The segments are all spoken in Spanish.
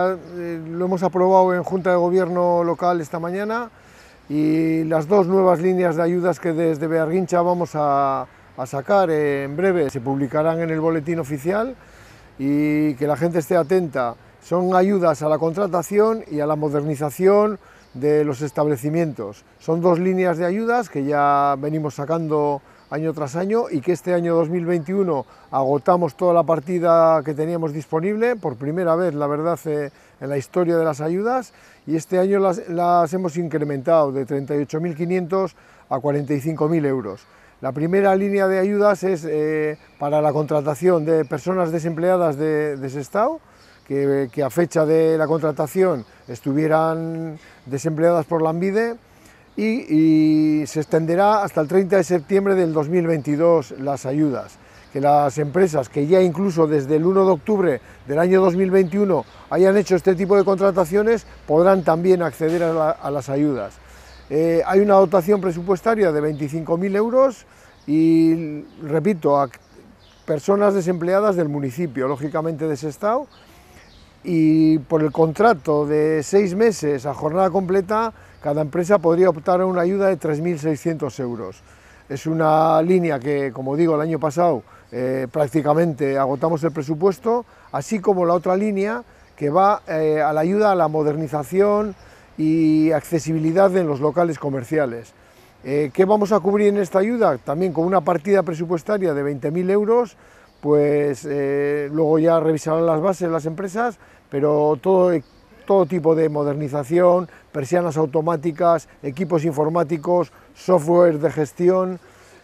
Eh, lo hemos aprobado en Junta de Gobierno local esta mañana y las dos nuevas líneas de ayudas que desde Bearguincha vamos a, sacar en breve se publicarán en el boletín oficial y que la gente esté atenta. Son ayudas a la contratación y a la modernización de los establecimientos. Son dos líneas de ayudas que ya venimos sacando año tras año y que este año 2021 agotamos toda la partida que teníamos disponible, por primera vez, la verdad, eh, en la historia de las ayudas, y este año las, hemos incrementado de 38.500 a 45.000 euros. La primera línea de ayudas es eh, para la contratación de personas desempleadas de, ese estado, que, a fecha de la contratación estuvieran desempleadas por la y, se extenderá hasta el 30 de septiembre del 2022 las ayudas. Que las empresas que ya incluso desde el 1 de octubre del año 2021 hayan hecho este tipo de contrataciones podrán también acceder a, las ayudas. Eh, hay una dotación presupuestaria de 25.000 euros y, repito, a personas desempleadas del municipio, lógicamente de ese estado y por el contrato de seis meses a jornada completa, cada empresa podría optar a una ayuda de 3.600 euros. Es una línea que, como digo, el año pasado eh, prácticamente agotamos el presupuesto, así como la otra línea que va eh, a la ayuda a la modernización y accesibilidad en los locales comerciales. Eh, ¿Qué vamos a cubrir en esta ayuda? También con una partida presupuestaria de 20.000 euros pues eh, luego ya revisarán las bases las empresas, pero todo, tipo de modernización, persianas automáticas, equipos informáticos, software de gestión,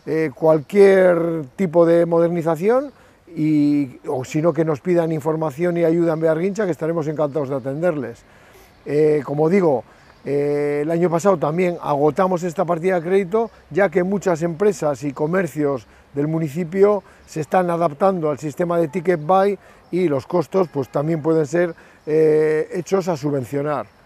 eh, cualquier tipo de modernización y, o si no que nos pidan información y ayuda en Bearguincha, que estaremos encantados de atenderles. Eh, como digo, eh, el año pasado también agotamos esta partida de crédito, ya que muchas empresas y comercios del municipio se están adaptando al sistema de ticket buy y los costos pues, también pueden ser eh, hechos a subvencionar.